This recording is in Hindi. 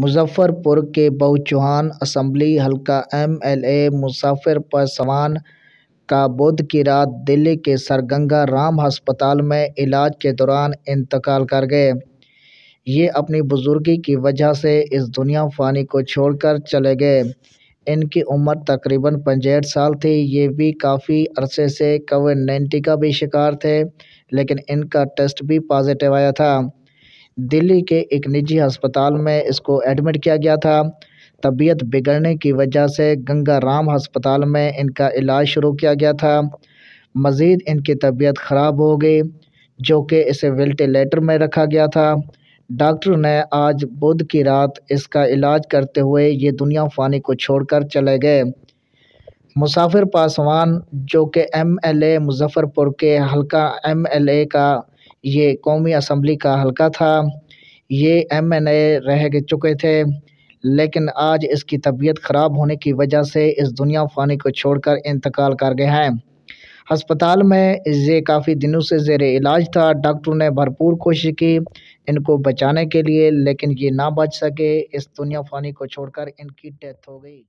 मुजफ्फरपुर के बहुचुहान असम्बली एल एमएलए मुसाफिर पासवान का बुध की रात दिल्ली के सर गंगा राम अस्पताल में इलाज के दौरान इंतकाल कर गए ये अपनी बुजुर्गी की वजह से इस दुनिया फ़ानी को छोड़कर चले गए इनकी उम्र तकरीबन पंजेठ साल थी ये भी काफ़ी अरसे से कोविड नाइन्टीन का भी शिकार थे लेकिन इनका टेस्ट भी पॉजिटिव आया था दिल्ली के एक निजी अस्पताल में इसको एडमिट किया गया था तबीयत बिगड़ने की वजह से गंगाराम अस्पताल में इनका इलाज शुरू किया गया था मज़ीद इनकी तबीयत ख़राब हो गई जो कि इसे वेंटिलेटर में रखा गया था डॉक्टर ने आज बुध की रात इसका इलाज करते हुए ये दुनिया फ़ानी को छोड़कर चले गए मुसाफिर पासवान जो कि एमएलए मुजफ्फ़रपुर के एल एमएलए का ये कौमी असम्बली का हलका था ये एम एन ए रह चुके थे लेकिन आज इसकी तबीयत ख़राब होने की वजह से इस दुनिया फ़ानी को छोड़कर इंतकाल कर गए हैं हस्पताल में ये काफ़ी दिनों से जेर इलाज था डॉक्टरों ने भरपूर कोशिश की इनको बचाने के लिए लेकिन ये ना बच सके इस दुनिया फ़ानी को छोड़कर इनकी डेथ हो गई